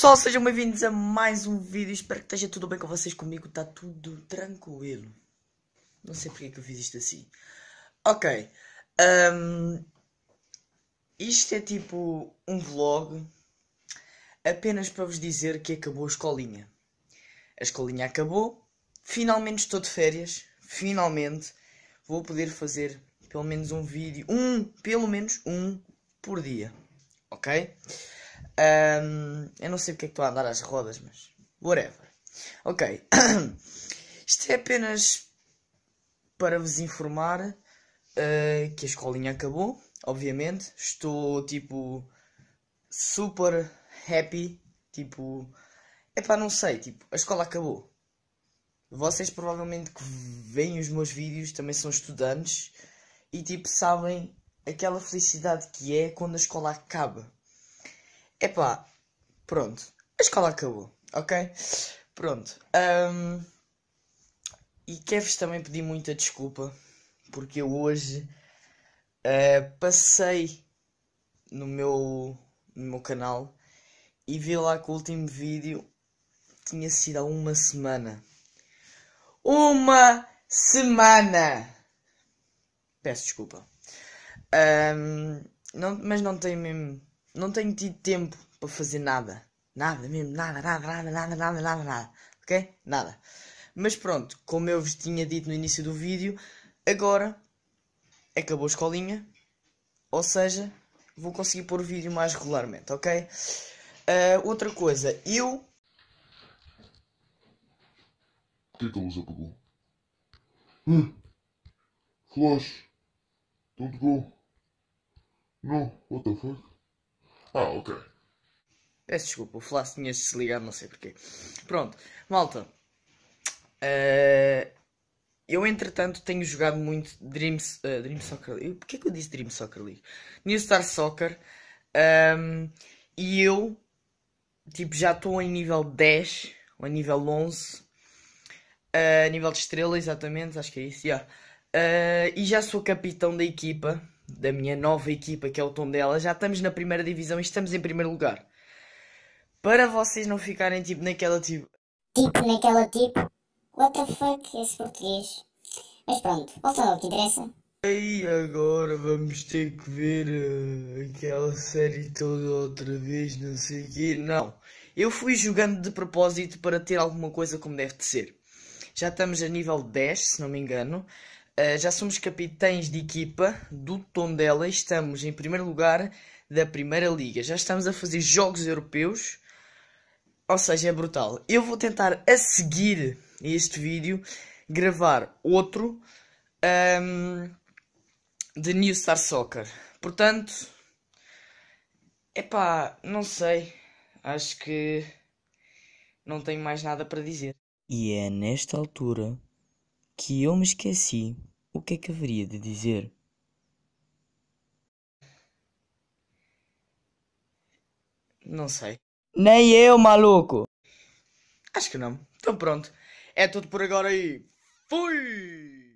pessoal, sejam bem-vindos a mais um vídeo. Espero que esteja tudo bem com vocês. Comigo está tudo tranquilo. Não sei porque é que eu fiz isto assim. Ok. Um, isto é tipo um vlog apenas para vos dizer que acabou a escolinha. A escolinha acabou. Finalmente estou de férias. Finalmente vou poder fazer pelo menos um vídeo. Um, pelo menos um por dia. Ok? Um, eu não sei porque é que estou a andar às rodas, mas. Whatever. Ok. Isto é apenas para vos informar uh, que a escolinha acabou, obviamente. Estou tipo super happy. Tipo. é para não sei, tipo, a escola acabou. Vocês provavelmente que veem os meus vídeos também são estudantes e tipo sabem aquela felicidade que é quando a escola acaba Epá, pronto. A escola acabou, ok? Pronto. Um, e quero-vos também pedir muita desculpa, porque eu hoje uh, passei no meu, no meu canal e vi lá que o último vídeo tinha sido há uma semana. Uma semana! Peço desculpa. Um, não, mas não tem mesmo não tenho tido tempo para fazer nada. Nada mesmo, nada, nada, nada, nada, nada, nada, nada. Ok? Nada. Mas pronto, como eu vos tinha dito no início do vídeo, agora acabou a escolinha. Ou seja, vou conseguir pôr o vídeo mais regularmente, ok? Uh, outra coisa, eu. O que é que a luz apagou? Hum. Flash! Don't go! Não, what the fuck? Ah, ok. Peço desculpa, o flash tinha desligado, não sei porquê. Pronto, malta. Uh, eu, entretanto, tenho jogado muito Dream, uh, Dream Soccer League. Porquê que eu disse Dream Soccer League? New Star Soccer. Um, e eu, tipo, já estou em nível 10 ou em nível 11. Uh, eh, nível de estrela, exatamente, acho que é isso. Yeah. Uh, e já sou capitão da equipa da minha nova equipa, que é o Tondela, já estamos na primeira divisão e estamos em primeiro lugar. Para vocês não ficarem tipo naquela tipo. Tipo naquela tipo. What the fuck, esse é português. Mas pronto, voltando ao que interessa. E agora vamos ter que ver uh, aquela série toda outra vez, não sei o quê. Não, eu fui jogando de propósito para ter alguma coisa como deve de ser. Já estamos a nível 10, se não me engano. Eh, já somos capitães de equipa do Tondela e estamos em primeiro lugar da Primeira Liga. Já estamos a fazer jogos europeus, ou seja, é brutal. Eu vou tentar a seguir este vídeo gravar outro um, ehm, de New Star Soccer. Portanto, é epá, não sei. Acho que não tenho mais nada para dizer. E é nesta altura que eu me esqueci, o que é que haveria de dizer? Não sei. Nem eu, maluco! Acho que não. Então pronto. É tudo por agora e fui!